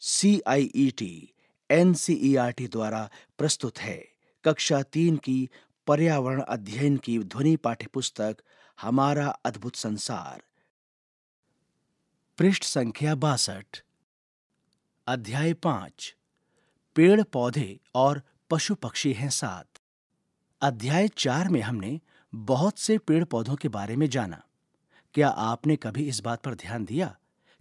C I E T N C E R T द्वारा प्रस्तुत है कक्षा तीन की पर्यावरण अध्ययन की ध्वनि पाठ्य पुस्तक हमारा अद्भुत संसार पृष्ठ संख्या बासठ अध्याय पांच पेड़ पौधे और पशु पक्षी हैं सात अध्याय चार में हमने बहुत से पेड़ पौधों के बारे में जाना क्या आपने कभी इस बात पर ध्यान दिया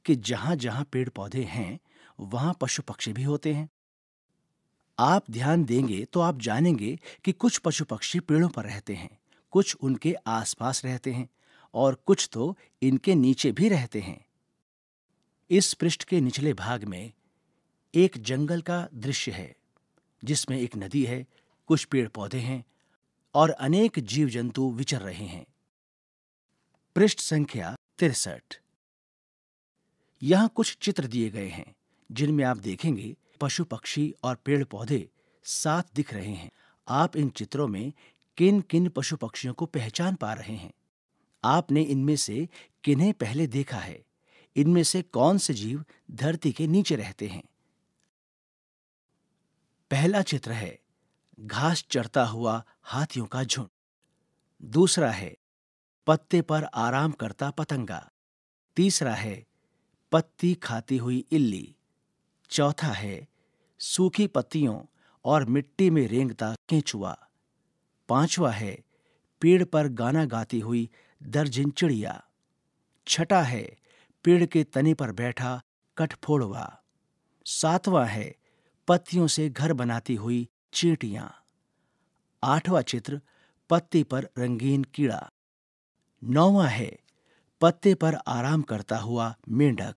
कि जहां जहां पेड़ पौधे हैं वहां पशु पक्षी भी होते हैं आप ध्यान देंगे तो आप जानेंगे कि कुछ पशु पक्षी पेड़ों पर रहते हैं कुछ उनके आसपास रहते हैं और कुछ तो इनके नीचे भी रहते हैं इस पृष्ठ के निचले भाग में एक जंगल का दृश्य है जिसमें एक नदी है कुछ पेड़ पौधे हैं और अनेक जीव जंतु विचर रहे हैं पृष्ठ संख्या तिरसठ यहां कुछ चित्र दिए गए हैं जिनमें आप देखेंगे पशु पक्षी और पेड़ पौधे साथ दिख रहे हैं आप इन चित्रों में किन किन पशु पक्षियों को पहचान पा रहे हैं आपने इनमें से किन्हें पहले देखा है इनमें से कौन से जीव धरती के नीचे रहते हैं पहला चित्र है घास चढ़ता हुआ हाथियों का झुंड दूसरा है पत्ते पर आराम करता पतंगा तीसरा है पत्ती खाती हुई इल्ली चौथा है सूखी पत्तियों और मिट्टी में रेंगता केंचुआ पांचवा है पेड़ पर गाना गाती हुई दर्जिन चिड़िया छठा है पेड़ के तने पर बैठा कठफोड़वा सातवां है पत्तियों से घर बनाती हुई चींटियां आठवां चित्र पत्ती पर रंगीन कीड़ा नौवां है पत्ते पर आराम करता हुआ मेंढक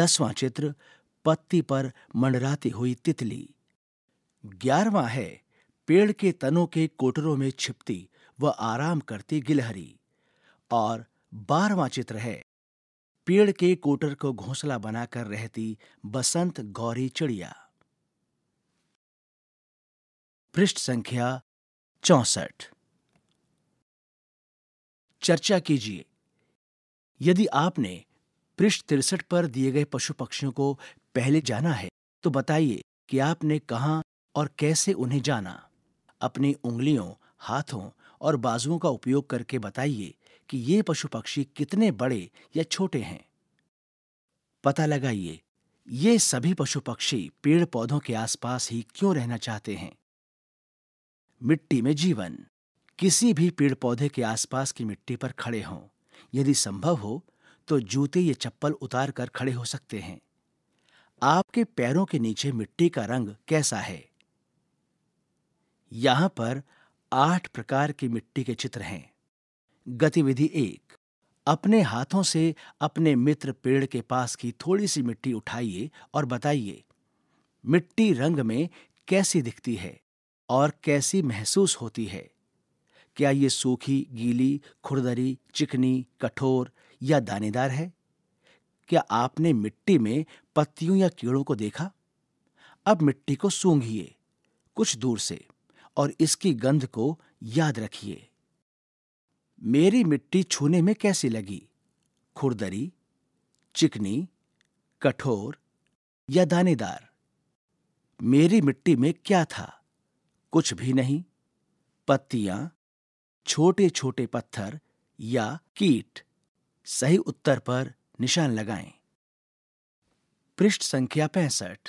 दसवां चित्र पत्ती पर मंडराती हुई तितली ग्यारहवा है पेड़ के तनों के कोटरों में छिपती व आराम करती गिलहरी और बारवा चित्र है पेड़ के कोटर को घोंसला बनाकर रहती बसंत गौरी चिड़िया पृष्ठ संख्या चौसठ चर्चा कीजिए यदि आपने पृष्ठ तिरसठ पर दिए गए पशु पक्षियों को पहले जाना है तो बताइए कि आपने कहा और कैसे उन्हें जाना अपनी उंगलियों हाथों और बाजुओं का उपयोग करके बताइए कि ये पशु पक्षी कितने बड़े या छोटे हैं पता लगाइए ये सभी पशु पक्षी पेड़ पौधों के आसपास ही क्यों रहना चाहते हैं मिट्टी में जीवन किसी भी पेड़ पौधे के आसपास की मिट्टी पर खड़े हों यदि संभव हो तो जूते ये चप्पल उतार कर खड़े हो सकते हैं आपके पैरों के नीचे मिट्टी का रंग कैसा है यहां पर आठ प्रकार की मिट्टी के चित्र हैं गतिविधि एक अपने हाथों से अपने मित्र पेड़ के पास की थोड़ी सी मिट्टी उठाइए और बताइए मिट्टी रंग में कैसी दिखती है और कैसी महसूस होती है क्या ये सूखी गीली खुरदरी चिकनी कठोर या दानेदार है क्या आपने मिट्टी में पत्तियों या कीड़ों को देखा अब मिट्टी को सूंघिए कुछ दूर से और इसकी गंध को याद रखिए मेरी मिट्टी छूने में कैसी लगी खुरदरी चिकनी कठोर या दानेदार मेरी मिट्टी में क्या था कुछ भी नहीं पत्तियां छोटे छोटे पत्थर या कीट सही उत्तर पर निशान लगाएं। पृष्ठ संख्या पैंसठ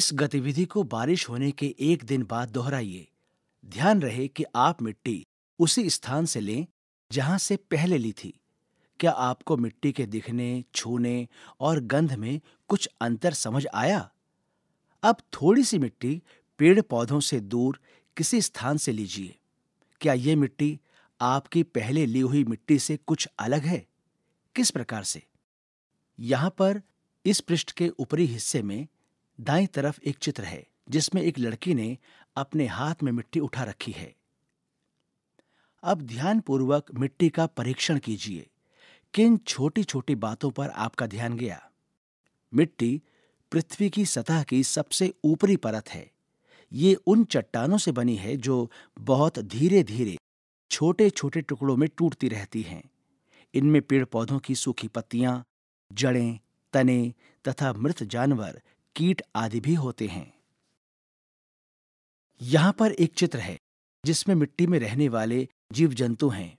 इस गतिविधि को बारिश होने के एक दिन बाद दोहराइए ध्यान रहे कि आप मिट्टी उसी स्थान से लें जहां से पहले ली थी क्या आपको मिट्टी के दिखने छूने और गंध में कुछ अंतर समझ आया अब थोड़ी सी मिट्टी पेड़ पौधों से दूर किसी स्थान से लीजिए क्या ये मिट्टी आपकी पहले ली हुई मिट्टी से कुछ अलग है किस प्रकार से यहां पर इस पृष्ठ के ऊपरी हिस्से में दाई तरफ एक चित्र है जिसमें एक लड़की ने अपने हाथ में मिट्टी उठा रखी है अब ध्यानपूर्वक मिट्टी का परीक्षण कीजिए किन छोटी छोटी बातों पर आपका ध्यान गया मिट्टी पृथ्वी की सतह की सबसे ऊपरी परत है ये उन चट्टानों से बनी है जो बहुत धीरे धीरे छोटे छोटे टुकड़ों में टूटती रहती हैं इनमें पेड़ पौधों की सूखी पत्तियां जड़ें तने तथा मृत जानवर कीट आदि भी होते हैं यहां पर एक चित्र है जिसमें मिट्टी में रहने वाले जीव जंतु हैं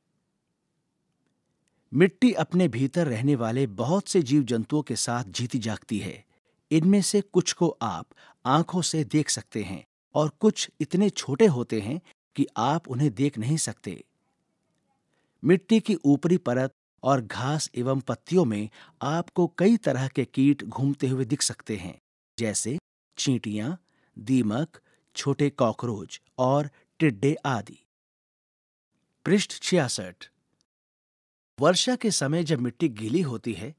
मिट्टी अपने भीतर रहने वाले बहुत से जीव जंतुओं के साथ जीती जागती है इनमें से कुछ को आप आंखों से देख सकते हैं और कुछ इतने छोटे होते हैं कि आप उन्हें देख नहीं सकते मिट्टी की ऊपरी परत और घास एवं पत्तियों में आपको कई तरह के कीट घूमते हुए दिख सकते हैं जैसे चींटियां दीमक छोटे कॉकरोच और टिड्डे आदि पृष्ठ छियासठ वर्षा के समय जब मिट्टी गीली होती है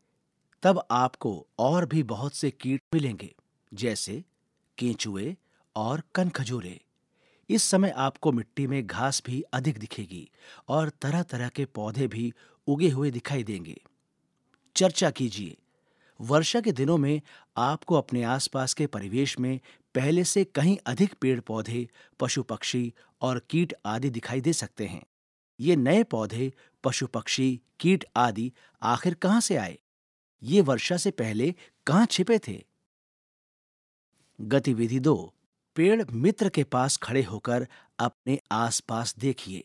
तब आपको और भी बहुत से कीट मिलेंगे जैसे केंचुए और कनखजूरे इस समय आपको मिट्टी में घास भी अधिक दिखेगी और तरह तरह के पौधे भी उगे हुए दिखाई देंगे चर्चा कीजिए वर्षा के दिनों में आपको अपने आसपास के परिवेश में पहले से कहीं अधिक पेड़ पौधे पशु पक्षी और कीट आदि दिखाई दे सकते हैं ये नए पौधे पशु पक्षी कीट आदि आखिर कहां से आए ये वर्षा से पहले कहां छिपे थे गतिविधि दो पेड़ मित्र के पास खड़े होकर अपने आसपास देखिए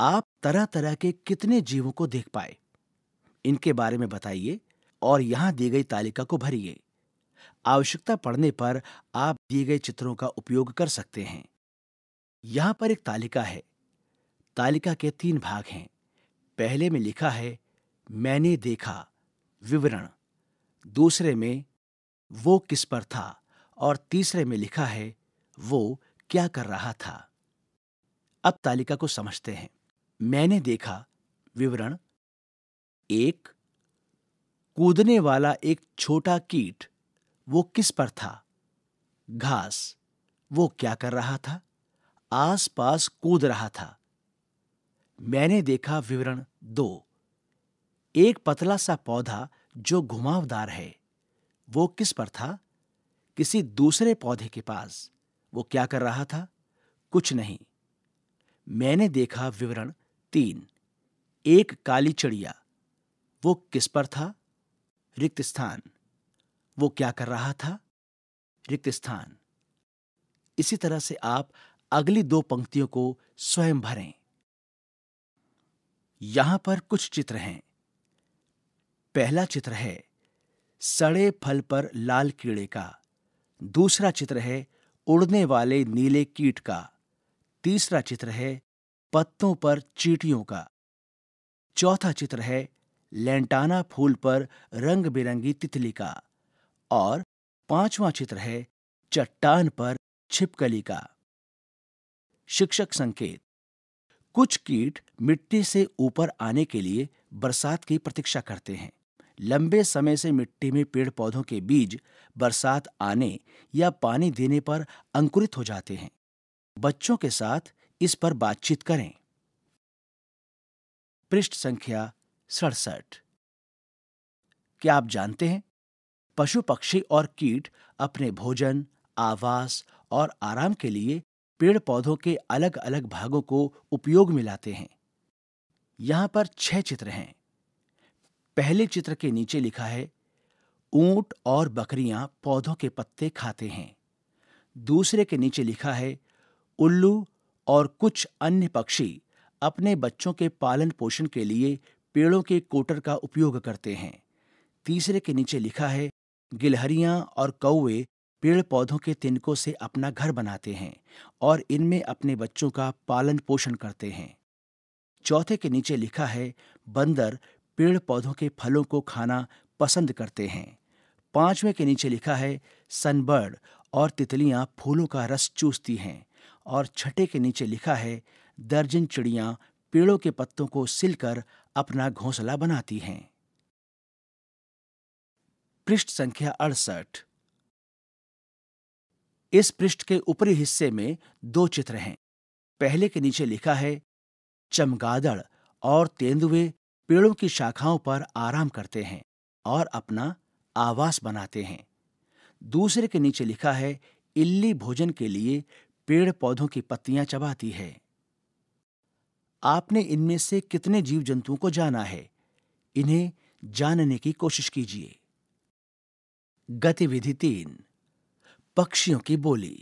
आप तरह तरह के कितने जीवों को देख पाए इनके बारे में बताइए और यहां दी गई तालिका को भरिए आवश्यकता पड़ने पर आप दिए गए चित्रों का उपयोग कर सकते हैं यहां पर एक तालिका है तालिका के तीन भाग हैं पहले में लिखा है मैंने देखा विवरण दूसरे में वो किस पर था और तीसरे में लिखा है वो क्या कर रहा था अब तालिका को समझते हैं मैंने देखा विवरण एक कूदने वाला एक छोटा कीट वो किस पर था घास वो क्या कर रहा था आसपास कूद रहा था मैंने देखा विवरण दो एक पतला सा पौधा जो घुमावदार है वो किस पर था किसी दूसरे पौधे के पास वो क्या कर रहा था कुछ नहीं मैंने देखा विवरण तीन एक काली चिड़िया वो किस पर था रिक्त स्थान वो क्या कर रहा था रिक्त स्थान इसी तरह से आप अगली दो पंक्तियों को स्वयं भरें यहां पर कुछ चित्र हैं पहला चित्र है सड़े फल पर लाल कीड़े का दूसरा चित्र है उड़ने वाले नीले कीट का तीसरा चित्र है पत्तों पर चीटियों का चौथा चित्र है लेंटाना फूल पर रंग बिरंगी तितली का और पांचवा चित्र है चट्टान पर छिपकली का शिक्षक संकेत कुछ कीट मिट्टी से ऊपर आने के लिए बरसात की प्रतीक्षा करते हैं लंबे समय से मिट्टी में पेड़ पौधों के बीज बरसात आने या पानी देने पर अंकुरित हो जाते हैं बच्चों के साथ इस पर बातचीत करें पृष्ठ संख्या सड़सठ क्या आप जानते हैं पशु पक्षी और कीट अपने भोजन आवास और आराम के लिए पेड़ पौधों के अलग अलग भागों को उपयोग में लाते हैं यहां पर छह चित्र हैं पहले चित्र के नीचे लिखा है ऊंट और बकरियां पौधों के पत्ते खाते हैं दूसरे के नीचे लिखा है उल्लू और कुछ अन्य पक्षी अपने बच्चों के पालन पोषण के लिए पेड़ों के कोटर का उपयोग करते हैं तीसरे के नीचे लिखा है गिलहरियां और कौवे पेड़ पौधों के तिनकों से अपना घर बनाते हैं और इनमें अपने बच्चों का पालन पोषण करते हैं चौथे के नीचे लिखा है बंदर पेड़ पौधों के फलों को खाना पसंद करते हैं पांचवें के नीचे लिखा है सनबर्ड और तितलियां फूलों का रस चूसती हैं और छठे के नीचे लिखा है दर्जन चिड़ियां पेड़ों के पत्तों को सिलकर अपना घोंसला बनाती हैं पृष्ठ संख्या अड़सठ इस पृष्ठ के ऊपरी हिस्से में दो चित्र हैं पहले के नीचे लिखा है चमगादड़ और तेंदुए पेड़ों की शाखाओं पर आराम करते हैं और अपना आवास बनाते हैं दूसरे के नीचे लिखा है इल्ली भोजन के लिए पेड़ पौधों की पत्तियां चबाती है आपने इनमें से कितने जीव जंतुओं को जाना है इन्हें जानने की कोशिश कीजिए गतिविधि तीन पक्षियों की बोली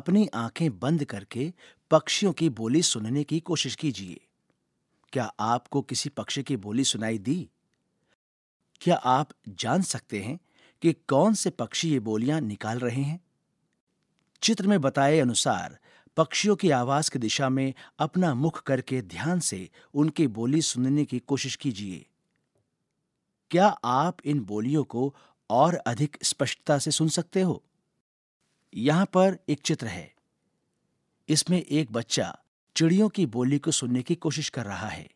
अपनी आंखें बंद करके पक्षियों की बोली सुनने की कोशिश कीजिए क्या आपको किसी पक्षी की बोली सुनाई दी क्या आप जान सकते हैं कि कौन से पक्षी ये बोलियां निकाल रहे हैं चित्र में बताए अनुसार पक्षियों की आवाज की दिशा में अपना मुख करके ध्यान से उनकी बोली सुनने की कोशिश कीजिए क्या आप इन बोलियों को और अधिक स्पष्टता से सुन सकते हो यहां पर एक चित्र है इसमें एक बच्चा चिड़ियों की बोली को सुनने की कोशिश कर रहा है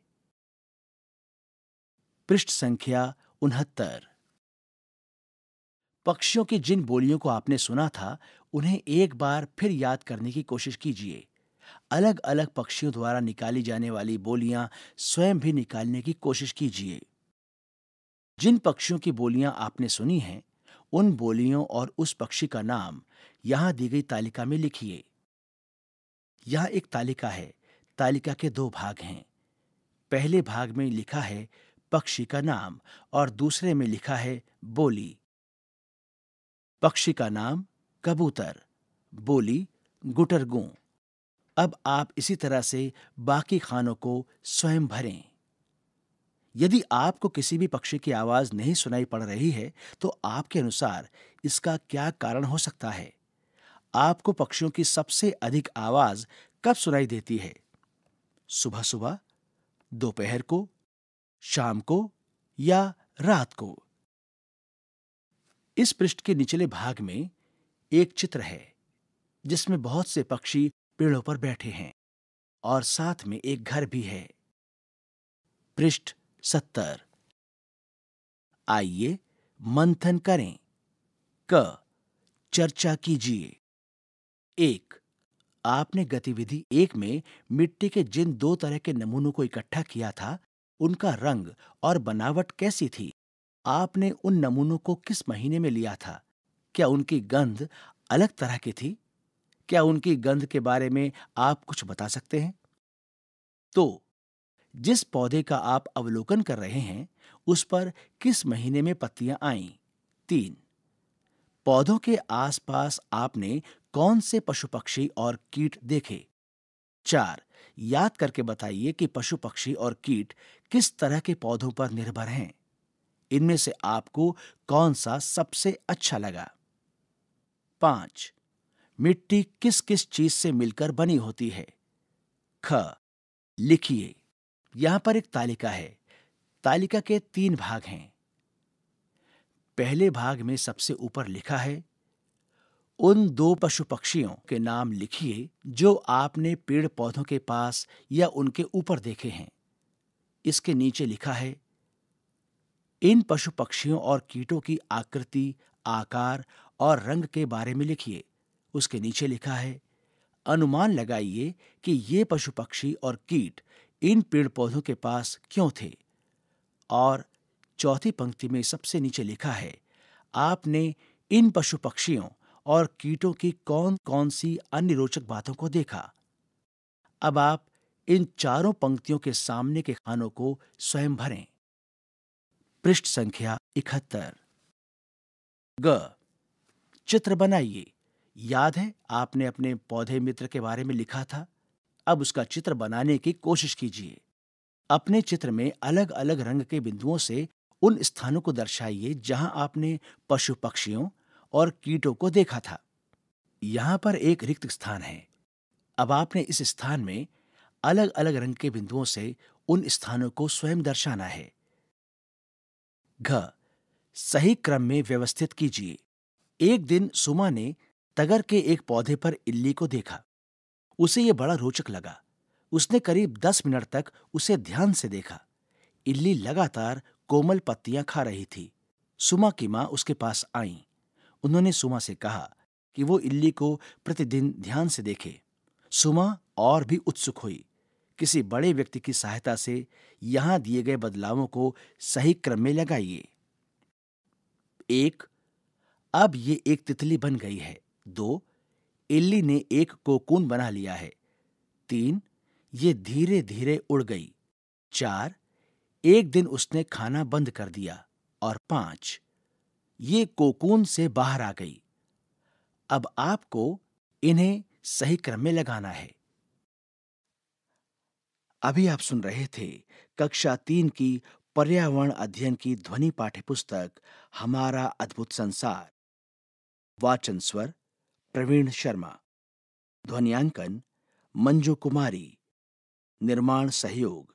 पृष्ठ संख्या उनहत्तर पक्षियों की जिन बोलियों को आपने सुना था उन्हें एक बार फिर याद करने की कोशिश कीजिए अलग अलग पक्षियों द्वारा निकाली जाने वाली बोलियां स्वयं भी निकालने की कोशिश कीजिए जिन पक्षियों की बोलियां आपने सुनी हैं उन बोलियों और उस पक्षी का नाम यहां दी गई तालिका में लिखिए यह एक तालिका है तालिका के दो भाग हैं पहले भाग में लिखा है पक्षी का नाम और दूसरे में लिखा है बोली पक्षी का नाम कबूतर बोली गुटरगू अब आप इसी तरह से बाकी खानों को स्वयं भरें यदि आपको किसी भी पक्षी की आवाज नहीं सुनाई पड़ रही है तो आपके अनुसार इसका क्या कारण हो सकता है आपको पक्षियों की सबसे अधिक आवाज कब सुनाई देती है सुबह सुबह दोपहर को शाम को या रात को इस पृष्ठ के निचले भाग में एक चित्र है जिसमें बहुत से पक्षी पेड़ों पर बैठे हैं और साथ में एक घर भी है पृष्ठ सत्तर आइए मंथन करें क चर्चा कीजिए एक आपने गतिविधि एक में मिट्टी के जिन दो तरह के नमूनों को इकट्ठा किया था उनका रंग और बनावट कैसी थी आपने उन नमूनों को किस महीने में लिया था क्या उनकी गंध अलग तरह की थी क्या उनकी गंध के बारे में आप कुछ बता सकते हैं तो जिस पौधे का आप अवलोकन कर रहे हैं उस पर किस महीने में पत्तियां आईं तीन पौधों के आसपास आपने कौन से पशु पक्षी और कीट देखे चार याद करके बताइए कि पशु पक्षी और कीट किस तरह के पौधों पर निर्भर हैं इनमें से आपको कौन सा सबसे अच्छा लगा पांच मिट्टी किस किस चीज से मिलकर बनी होती है ख लिखिए यहां पर एक तालिका है तालिका के तीन भाग हैं पहले भाग में सबसे ऊपर लिखा है उन दो पशु पक्षियों के नाम लिखिए जो आपने पेड़ पौधों के पास या उनके ऊपर देखे हैं इसके नीचे लिखा है इन पशु पक्षियों और कीटों की आकृति आकार और रंग के बारे में लिखिए उसके नीचे लिखा है अनुमान लगाइए कि ये पशु पक्षी और कीट इन पेड़ पौधों के पास क्यों थे और चौथी पंक्ति में सबसे नीचे लिखा है आपने इन पशु पक्षियों और कीटों की कौन कौन सी अन्य रोचक बातों को देखा अब आप इन चारों पंक्तियों के सामने के खानों को स्वयं भरें पृष्ठ संख्या इकहत्तर ग चित्र बनाइए याद है आपने अपने पौधे मित्र के बारे में लिखा था अब उसका चित्र बनाने की कोशिश कीजिए अपने चित्र में अलग अलग रंग के बिंदुओं से उन स्थानों को दर्शाइए जहां आपने पशु पक्षियों और कीटों को देखा था यहां पर एक रिक्त स्थान है अब आपने इस स्थान में अलग अलग रंग के बिंदुओं से उन स्थानों को स्वयं दर्शाना है घ सही क्रम में व्यवस्थित कीजिए एक दिन सुमा ने तगर के एक पौधे पर इल्ली को देखा उसे यह बड़ा रोचक लगा उसने करीब दस मिनट तक उसे ध्यान से देखा इल्ली लगातार कोमल पत्तियां खा रही थी सुमा की माँ उसके पास आई उन्होंने सुमा से कहा कि वो इल्ली को प्रतिदिन ध्यान से देखे सुमा और भी उत्सुक हुई किसी बड़े व्यक्ति की सहायता से यहां दिए गए बदलावों को सही क्रम में लगाइए एक अब ये एक तितली बन गई है दो इल्ली ने एक कोकून बना लिया है तीन ये धीरे धीरे उड़ गई चार एक दिन उसने खाना बंद कर दिया और पांच ये कोकून से बाहर आ गई अब आपको इन्हें सही क्रम में लगाना है अभी आप सुन रहे थे कक्षा तीन की पर्यावरण अध्ययन की ध्वनि पाठ्यपुस्तक हमारा अद्भुत संसार वाचन स्वर प्रवीण शर्मा ध्वनियांकन मंजू कुमारी निर्माण सहयोग